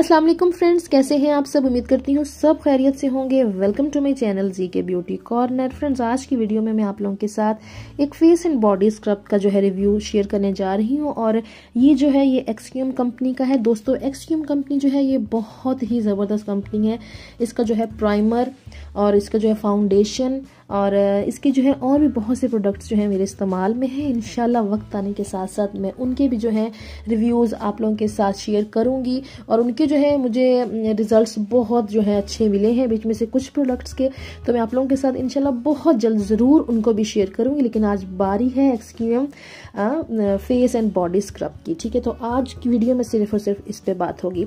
अस्सलाम वालेकुम फ्रेंड्स कैसे हैं आप सब उम्मीद करती हूँ सब खैरियत से होंगे welcome to my channel G K beauty corner friends आज की वीडियो में मैं आप लोगों के साथ एक फेस एंड बॉडी स्क्रब का जो है रिव्यू शेयर करने जा रही हूँ और ये जो है ये एक्सक्यूम कंपनी का है दोस्तों एक्सक्यूम कंपनी जो है ये बहुत ही ज़बरदस्त कंपनी है इसका जो है प्राइमर और इसका जो है फाउंडेशन और इसके जो है और भी बहुत से प्रोडक्ट्स जो हैं मेरे इस्तेमाल में हैं इन वक्त आने के साथ साथ मैं उनके भी जो है रिव्यूज़ आप लोगों के साथ शेयर करूँगी और उनके जो है मुझे रिज़ल्ट बहुत जो है अच्छे मिले हैं बीच में से कुछ प्रोडक्ट्स के तो मैं आप लोगों के साथ इन बहुत जल्द ज़रूर उनको भी शेयर करूँगी लेकिन आज बारी है एक्सक्यूएम फेस एंड बॉडी स्क्रब की ठीक है तो आज की वीडियो में सिर्फ और सिर्फ इस पर बात होगी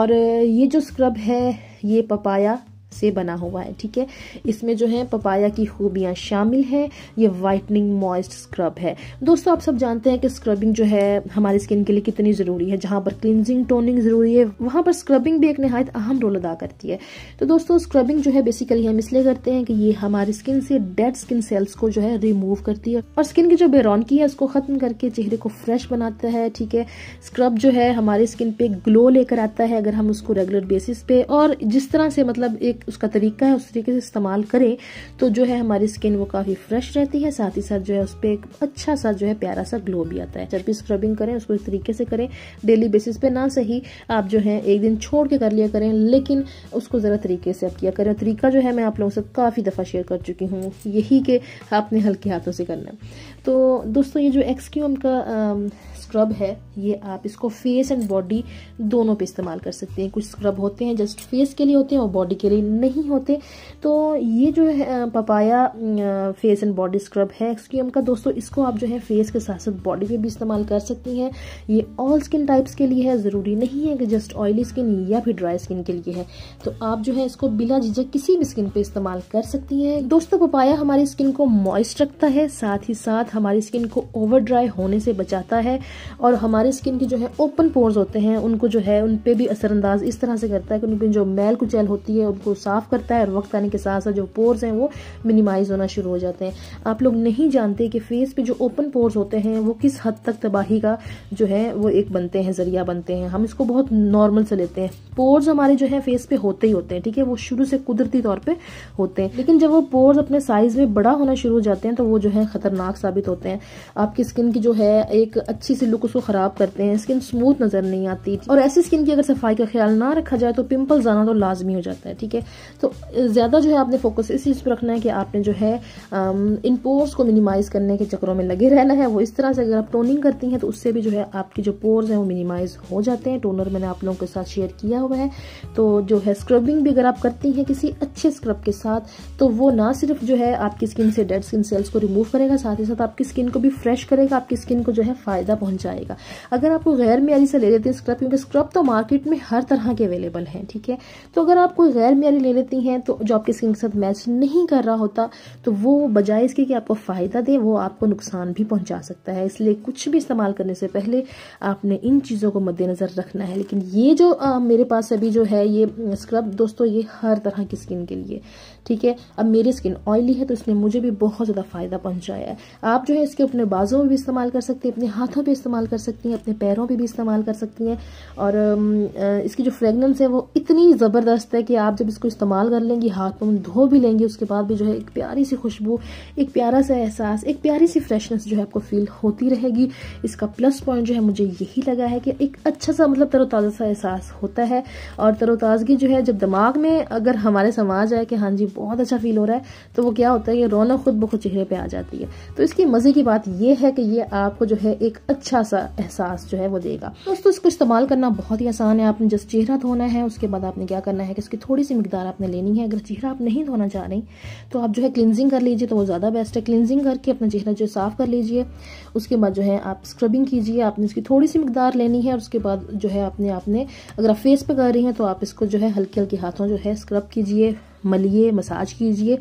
और ये जो स्क्रब है ये पपाया से बना हुआ है ठीक है इसमें जो है पपाया की खूबियाँ शामिल हैं ये वाइटनिंग मॉइस्ट स्क्रब है दोस्तों आप सब जानते हैं कि स्क्रबिंग जो है हमारी स्किन के लिए कितनी ज़रूरी है जहाँ पर क्लिनजिंग टोनिंग ज़रूरी है वहाँ पर स्क्रबिंग भी एक नहायत अहम रोल अदा करती है तो दोस्तों स्क्रबिंग जो है बेसिकली हम इसलिए करते हैं कि ये हमारी स्किन से डेड स्किन सेल्स को जो है रिमूव करती है और स्किन की जो बेरोनकी है उसको ख़त्म करके चेहरे को फ्रेश बनाता है ठीक है स्क्रब जो है हमारी स्किन पर ग्लो लेकर आता है अगर हम उसको रेगुलर बेसिस पे और जिस तरह से मतलब एक उसका तरीका है उस तरीके से इस्तेमाल करें तो जो है हमारी स्किन वो काफ़ी फ्रेश रहती है साथ ही साथ जो है उस पर एक अच्छा सा जो है प्यारा सा ग्लो भी आता है जब भी स्क्रबिंग करें उसको इस तरीके से करें डेली बेसिस पे ना सही आप जो है एक दिन छोड़ के कर लिया करें लेकिन उसको ज़रा तरीके से आप किया करें तरीका जो है मैं आप लोगों से काफ़ी दफ़ा शेयर कर चुकी हूँ यही कि आपने हल्के हाथों से करना तो दोस्तों ये जो एक्सक्यूम का आ, स्क्रब है ये आप इसको फेस एंड बॉडी दोनों पे इस्तेमाल कर सकते हैं कुछ स्क्रब होते हैं जस्ट फेस के लिए होते हैं और बॉडी के लिए नहीं होते तो ये जो है papaya face and body scrub है एक्सक्यूम का दोस्तों इसको आप जो है फेस के साथ साथ बॉडी पे भी इस्तेमाल कर सकती हैं ये ऑल स्किन टाइप्स के लिए है ज़रूरी नहीं है कि जस्ट ऑयली स्किन या फिर ड्राई स्किन के लिए है तो आप जो है इसको बिला झिझक किसी भी स्किन पर इस्तेमाल कर सकती हैं दोस्तों पपाया हमारी स्किन को मॉइस्ट रखता है साथ ही साथ हमारी स्किन को ओवर ड्राई होने से बचाता है और हमारी स्किन की जो है ओपन पोर्स होते हैं उनको जो है उन पर भी असरअंदाज इस तरह से करता है कि उनकी जो मैल कुचैल होती है उनको साफ़ करता है और वक्त आने के साथ साथ जो पोर्स हैं वो मिनिमाइज होना शुरू हो जाते हैं आप लोग नहीं जानते कि फेस पे जो ओपन पोर्स होते हैं वो किस हद तक तबाही का जो है वो एक बनते हैं ज़रिया बनते हैं हम इसको बहुत नॉर्मल से लेते हैं पोर्स हमारे जो है फेस पे होते ही होते हैं ठीक है वो शुरू से कुदरती तौर पे होते हैं लेकिन जब वो पोर्स अपने साइज में बड़ा होना शुरू हो जाते हैं तो वो जो है खतरनाक साबित होते हैं आपकी स्किन की जो है एक अच्छी सी लुक उसको खराब करते हैं स्किन स्मूथ नजर नहीं आती और ऐसी स्किन की अगर सफाई का ख्याल ना रखा जाए तो पिम्पल जाना तो लाजमी हो जाता है ठीक है तो ज़्यादा जो है आपने फोकस इस चीज़ पर रखना है कि आपने जो है इन पोर्स को मिनिमाइज़ करने के चक्रों में लगे रहना है वो इस तरह से अगर आप टोनिंग करती हैं तो उससे भी जो है आपकी जो पोर्स हैं वो मिनिमाइज़ हो जाते हैं टोनर मैंने आप लोगों के साथ शेयर किया हुआ है तो जो है स्क्रबिंग भी अगर आप करती हैं किसी अच्छे स्क्रब के साथ तो वो ना सिर्फ जो है आपकी स्किन से डेड स्किन सेल्स को रिमूव करेगा साथ ही साथ आपकी स्किन को भी फ्रेश करेगा आपकी स्किन को जो है फ़ायदा पहुंचा जाएगा अगर आपको गैर म्यारी से ले लेते हैं स्क्रब क्योंकि स्क्रब तो मार्केट में हर तरह के अवेलेबल हैं ठीक है तो अगर आप कोई गैर म्यारी ले लेती हैं तो जो आपकी स्किन के साथ मैच नहीं कर रहा होता तो वो बजाय इसके कि आपको फ़ायदा दे वो आपको नुकसान भी पहुँचा सकता है इसलिए कुछ भी इस्तेमाल करने से पहले आपने इन चीज़ों को मद्देनज़र रखना है लेकिन ये जो मेरे पास अभी जो है ये स्क्रब दोस्तों ये हर तरह की स्किन के लिए ठीक है अब मेरी स्किन ऑयली है तो इसने मुझे भी बहुत ज़्यादा फ़ायदा पहुँचाया है आप जो है इसके अपने बाजों में भी इस्तेमाल कर सकते हैं अपने हाथों पर इस्तेमाल कर सकती हैं अपने पैरों पे भी इस्तेमाल कर सकती हैं और इसकी जो फ्रेगनेंस है वो इतनी ज़बरदस्त है कि आप जब इसको इस्तेमाल कर लेंगी हाथ में धो भी लेंगी उसके बाद भी जो है एक प्यारी सी खुशबू एक प्यारा सा एहसास एक प्यारी सी फ्रेशनेस जो है आपको फील होती रहेगी इसका प्लस पॉइंट जो है मुझे यही लगा है कि एक अच्छा सा मतलब तरोताज़ा सा एहसास होता है और तरोताज़गी जो है जब दिमाग में अगर हमारे समाज आए कि हाँ जी बहुत अच्छा फील हो रहा है तो वो क्या होता है कि रौनक खुद ब खुद चेहरे पर आ जाती है तो इसकी मज़े की बात यह है कि ये आपको जो है एक अच्छा अच्छा सा एहसास जो है वो देगा दोस्तों इसको इस्तेमाल करना बहुत ही आसान है आपने जस्ट चेहरा धोना है उसके बाद आपने क्या करना है कि इसकी थोड़ी सी मकदार आपने लेनी है अगर चेहरा आप नहीं धोना चाह रही तो आप जो है क्लिनजिंग कर लीजिए तो वो ज़्यादा बेस्ट है क्लिनजिंग करके अपना चेहरा जो साफ़ कर लीजिए उसके बाद जो है आप स्क्रबिंग कीजिए आपने इसकी थोड़ी सी मकदार लेनी है और उसके बाद जो है आपने आपने अगर आप फेस पर कर रही हैं तो आप इसको जो है हल्के हल्के हाथों जो है स्क्रब कीजिए मलिए मसाज कीजिए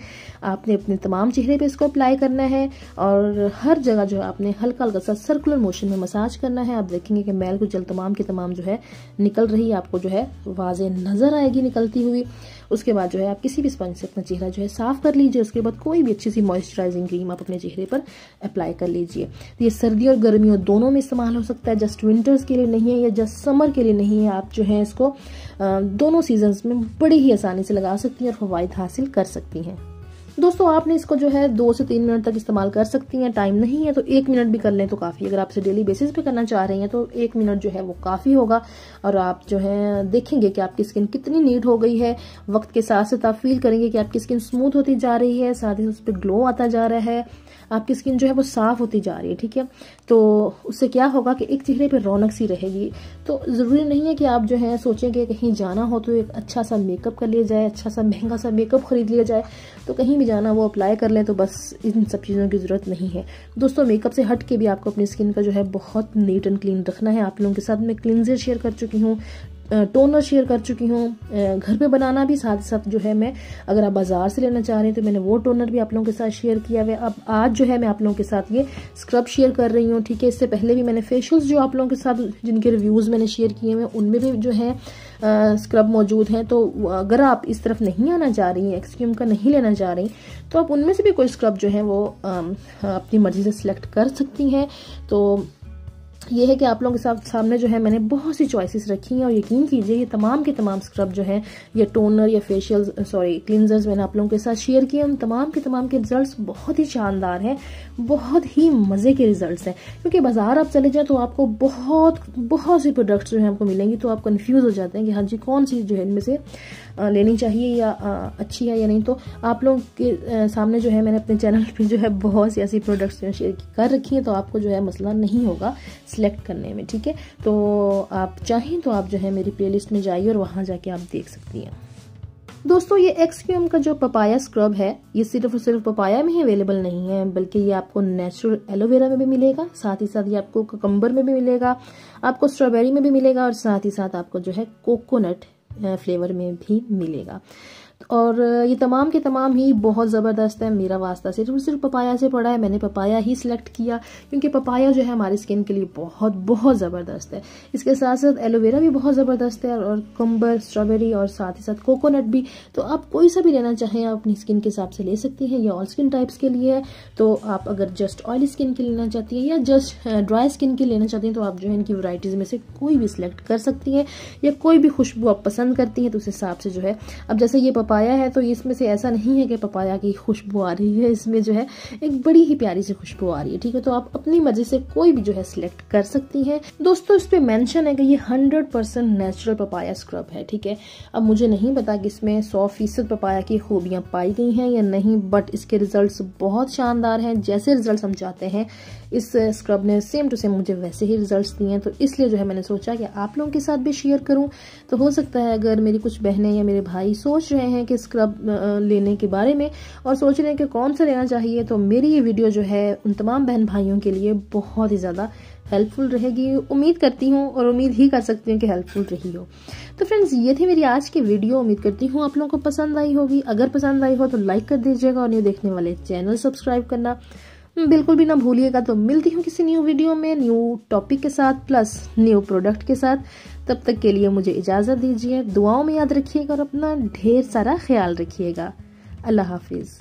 आपने अपने तमाम चेहरे पे इसको अप्लाई करना है और हर जगह जो है आपने हल्का हल्का सा सर्कुलर मोशन में मसाज करना है आप देखेंगे कि मैल जल तमाम की तमाम जो है निकल रही आपको जो है वाजे नज़र आएगी निकलती हुई उसके बाद जो है आप किसी भी स्पंज से अपना चेहरा जो है साफ कर लीजिए उसके बाद कोई भी अच्छी सी मॉइस्चराइजिंग क्रीम आप अपने चेहरे पर अप्लाई कर लीजिए तो ये सर्दी और गर्मियों दोनों में इस्तेमाल हो सकता है जस्ट विंटर्स के लिए नहीं है या जस्ट समर के लिए नहीं है आप जो है इसको दोनों सीजन्स में बड़ी ही आसानी से लगा सकती हैं और फवायद हासिल कर सकती हैं दोस्तों आपने इसको जो है दो से तीन मिनट तक इस्तेमाल कर सकती हैं टाइम नहीं है तो एक मिनट भी कर लें तो काफ़ी अगर आप इसे डेली बेसिस पे करना चाह रही हैं तो एक मिनट जो है वो काफ़ी होगा और आप जो है देखेंगे कि आपकी स्किन कितनी नीट हो गई है वक्त के साथ साथ आप फील करेंगे कि आपकी स्किन स्मूथ होती जा रही है साथ ही उस पर ग्लो आता जा रहा है आपकी स्किन जो है वो साफ़ होती जा रही है ठीक है तो उससे क्या होगा कि एक चेहरे पर रौनक सी रहेगी तो ज़रूरी नहीं है कि आप जो है सोचें कि कहीं जाना हो तो एक अच्छा सा मेकअप कर लिया जाए अच्छा सा महंगा सा मेकअप खरीद लिया जाए तो कहीं भी जाना वो अप्लाई कर लें तो बस इन सब चीज़ों की ज़रूरत नहीं है दोस्तों मेकअप से हट के भी आपको अपनी स्किन का जो है बहुत नीट एंड क्लीन रखना है आप लोगों के साथ मैं क्लिनजर शेयर कर चुकी हूँ टोनर शेयर कर चुकी हूँ घर पे बनाना भी साथ साथ जो है मैं अगर आप बाज़ार से लेना चाह रहे हैं तो मैंने वो टोनर भी आप लोगों के साथ शेयर किया हुआ अब आज जो है मैं आप लोगों के साथ ये स्क्रब शेयर कर रही हूँ ठीक है इससे पहले भी मैंने फेशियल्स जो आप लोगों के साथ जिनके रिव्यूज़ मैंने शेयर किए हुए उनमें भी जो है स्क्रब मौजूद हैं तो अगर आप इस तरफ नहीं आना चाह रही हैं एक्सक्यूम का नहीं लेना चाह रही तो आप उनमें से भी कोई स्क्रब जो है वो अपनी मर्ज़ी से सिलेक्ट कर सकती हैं तो ये है कि आप लोगों के साथ सामने जो है मैंने बहुत सी चॉइसेस रखी हैं और यकीन कीजिए ये तमाम के तमाम स्क्रब जो है या टोनर या फेशियल सॉरी क्लिनजर्स मैंने आप लोगों के साथ शेयर किए उन तमाम के तमाम के रिजल्ट्स बहुत ही शानदार हैं बहुत ही मज़े के रिजल्ट्स हैं क्योंकि बाज़ार आप चले जाएँ तो आपको बहुत बहुत सी प्रोडक्ट्स जो हैं आपको मिलेंगी तो आप कन्फ्यूज़ हो जाते हैं कि हाँ जी कौन सी जो है इनमें से लेनी चाहिए या अच्छी है या नहीं तो आप लोगों के सामने जो है मैंने अपने चैनल पर जो है बहुत सी ऐसी प्रोडक्ट्स जो शेयर कर रखी हैं तो आपको जो है मसला नहीं होगा सिलेक्ट करने में ठीक है तो आप चाहें तो आप जो है मेरी प्ले में जाइए और वहाँ जाके आप देख सकती हैं दोस्तों ये एक्सक्यूम का जो पपाया स्क्रब है ये सिर्फ और सिर्फ पपाया में ही अवेलेबल नहीं है बल्कि ये आपको नेचुरल एलोवेरा में भी मिलेगा साथ ही साथ ये आपको ककम्बर में भी मिलेगा आपको स्ट्रॉबेरी में भी मिलेगा और साथ ही साथ आपको जो है कोकोनट फ्लेवर में भी मिलेगा और ये तमाम के तमाम ही बहुत ज़बरदस्त है मेरा वास्ता सिर्फ सिर्फ पपाया से पड़ा है मैंने पपाया ही सिलेक्ट किया क्योंकि पपाया जो है हमारी स्किन के लिए बहुत बहुत ज़बरदस्त है इसके साथ साथ एलोवेरा भी बहुत ज़बरदस्त है और कम्बर स्ट्रॉबेरी और साथ ही साथ कोकोनट भी तो आप कोई सा भी लेना चाहें आप अपनी स्किन के हिसाब से ले सकती हैं या ऑल स्किन टाइप्स के लिए है तो आप अगर जस्ट ऑयली स्किन के लेना चाहती हैं या जस्ट ड्राई स्किन के लेना चाहती हैं तो आप जो है इनकी वराइटीज़ में से कोई भी सिलेक्ट कर सकती हैं या कोई भी खुशबू आप पसंद करती हैं तो उस हिसाब से जो है अब जैसे ये पपा पपाया है तो इसमें से ऐसा नहीं है कि पपाया की खुशबू आ रही है इसमें जो है एक बड़ी ही प्यारी सी खुशबू आ रही है ठीक है तो आप अपनी मर्जी से कोई भी जो है सिलेक्ट कर सकती हैं दोस्तों इस पर मैंशन है कि ये hundred percent natural papaya scrub है ठीक है अब मुझे नहीं पता कि इसमें सौ फीसद पपाया की खूबियाँ पाई गई हैं या नहीं बट इसके रिजल्ट बहुत शानदार हैं जैसे रिजल्ट हम चाहते हैं इस स्क्रब ने सेम टू सेम मुझे वैसे ही रिजल्ट दिए हैं तो इसलिए जो है मैंने सोचा कि आप लोगों के साथ भी शेयर करूँ तो हो सकता है अगर मेरी कुछ बहनें या मेरे भाई सोच रहे हैं हैं कि स्क्रब लेने के बारे में और सोच रहे हैं कि कौन सा लेना चाहिए तो मेरी ये वीडियो जो है उन तमाम बहन भाइयों के लिए बहुत ही ज़्यादा हेल्पफुल रहेगी उम्मीद करती हूँ और उम्मीद ही कर सकती हूँ कि हेल्पफुल रही हो तो फ्रेंड्स ये थी मेरी आज की वीडियो उम्मीद करती हूँ आप लोगों को पसंद आई होगी अगर पसंद आई हो तो लाइक कर दीजिएगा और ये देखने वाले चैनल सब्सक्राइब करना हम्म, बिल्कुल भी ना भूलिएगा तो मिलती हूँ किसी न्यू वीडियो में न्यू टॉपिक के साथ प्लस न्यू प्रोडक्ट के साथ तब तक के लिए मुझे इजाज़त दीजिए दुआओं में याद रखिएगा और अपना ढेर सारा ख्याल रखिएगा अल्लाह हाफिज़